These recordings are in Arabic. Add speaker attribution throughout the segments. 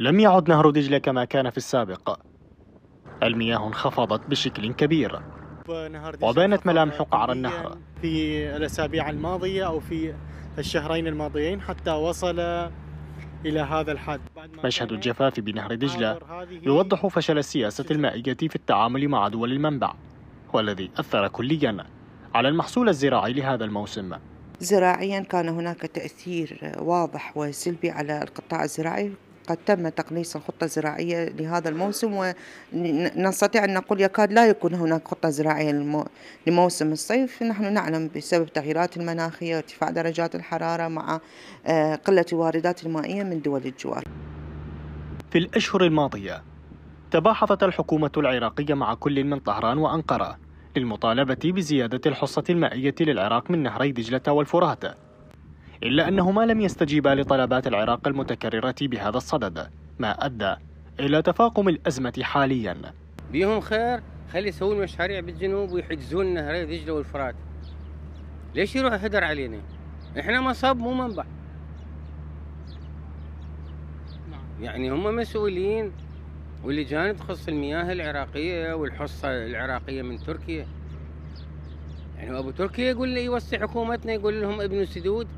Speaker 1: لم يعد نهر دجلة كما كان في السابق المياه انخفضت بشكل كبير وبانت ملامح قعر النهر في الأسابيع الماضية أو في الشهرين الماضيين حتى وصل إلى هذا الحد مشهد الجفاف بنهر دجلة يوضح فشل السياسة المائية في التعامل مع دول المنبع والذي أثر كليا على المحصول الزراعي لهذا الموسم
Speaker 2: زراعيا كان هناك تأثير واضح وسلبي على القطاع الزراعي قد تم تقليص الخطة الزراعية لهذا الموسم ونستطيع أن نقول يكاد لا يكون هناك خطة زراعية لموسم الصيف نحن نعلم بسبب تغييرات المناخية وارتفاع درجات الحرارة مع آه، قلة الواردات المائية من دول الجوار
Speaker 1: في الأشهر الماضية تباحثت الحكومة العراقية مع كل من طهران وأنقرة للمطالبة بزيادة الحصة المائية للعراق من نهري دجلة والفرات إلا أنهما لم يستجيبا لطلبات العراق المتكررة بهذا الصدد ما أدى إلى تفاقم الأزمة حاليا
Speaker 3: بيهم خير خلي يسوون مشاريع بالجنوب ويحجزون نهري دجلة والفرات ليش يروح هدر علينا احنا مصب مو منبع يعني هم مسؤولين واللجان تخص المياه العراقية والحصة العراقية من تركيا يعني ابو تركيا يقول لي يوصي حكومتنا يقول لهم ابن سدود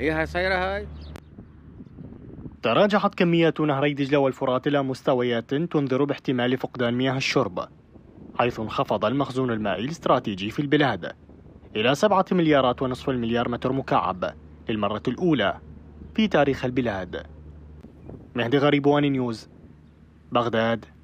Speaker 3: هي صايرة هاي
Speaker 1: تراجعت كميات نهري دجلة والفرات إلى مستويات تنذر باحتمال فقدان مياه الشرب حيث انخفض المخزون المائي الاستراتيجي في البلاد إلى سبعة مليارات ونصف المليار متر مكعب للمرة الأولى في تاريخ البلاد مهدي غريب وان نيوز بغداد